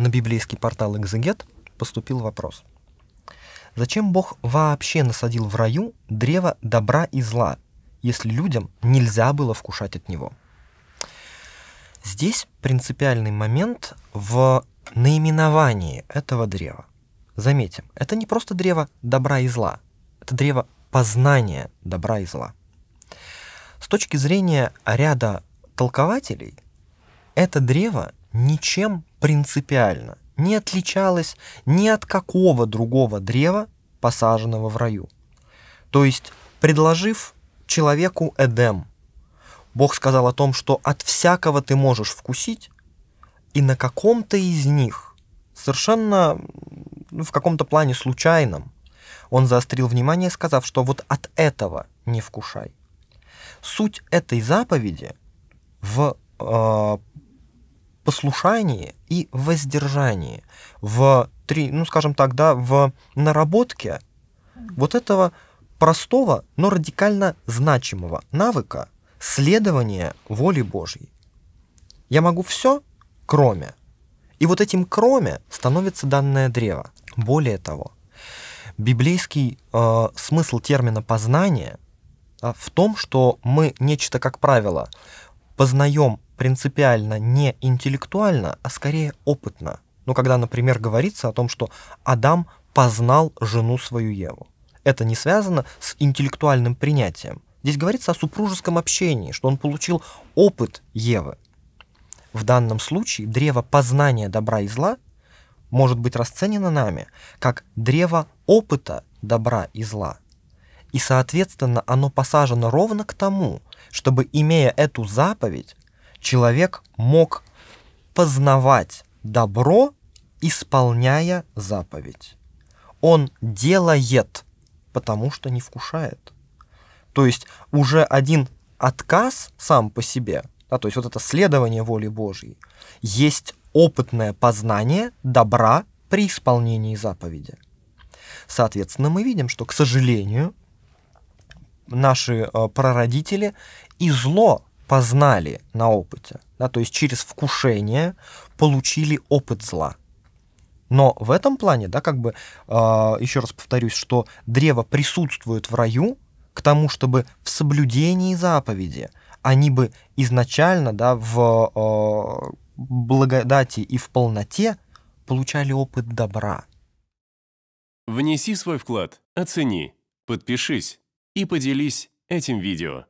на библейский портал «Экзегет» поступил вопрос. Зачем Бог вообще насадил в раю древо добра и зла, если людям нельзя было вкушать от него? Здесь принципиальный момент в наименовании этого древа. Заметим, это не просто древо добра и зла, это древо познания добра и зла. С точки зрения ряда толкователей, это древо ничем принципиально не отличалась ни от какого другого древа, посаженного в раю. То есть, предложив человеку Эдем, Бог сказал о том, что от всякого ты можешь вкусить, и на каком-то из них, совершенно ну, в каком-то плане случайном, он заострил внимание, сказав, что вот от этого не вкушай. Суть этой заповеди в э, послушании и воздержании, в три, ну скажем так, да, в наработке вот этого простого, но радикально значимого навыка следования воли Божьей. Я могу все, кроме. И вот этим кроме становится данное древо. Более того, библейский э, смысл термина познание а, в том, что мы нечто, как правило, познаем принципиально не интеллектуально, а скорее опытно. Ну, когда, например, говорится о том, что Адам познал жену свою Еву. Это не связано с интеллектуальным принятием. Здесь говорится о супружеском общении, что он получил опыт Евы. В данном случае древо познания добра и зла может быть расценено нами как древо опыта добра и зла. И, соответственно, оно посажено ровно к тому, чтобы, имея эту заповедь, человек мог познавать добро, исполняя заповедь. Он делает, потому что не вкушает. То есть уже один отказ сам по себе, да, то есть вот это следование воли Божьей, есть опытное познание добра при исполнении заповеди. Соответственно, мы видим, что, к сожалению, наши э, прародители и зло познали на опыте, да, то есть через вкушение получили опыт зла. Но в этом плане, да, как бы, э, а, еще раз повторюсь, что древо присутствует в раю к тому, чтобы в соблюдении заповеди они бы изначально, да, в э, благодати и в полноте получали опыт добра. Внеси свой вклад, оцени, подпишись и поделись этим видео.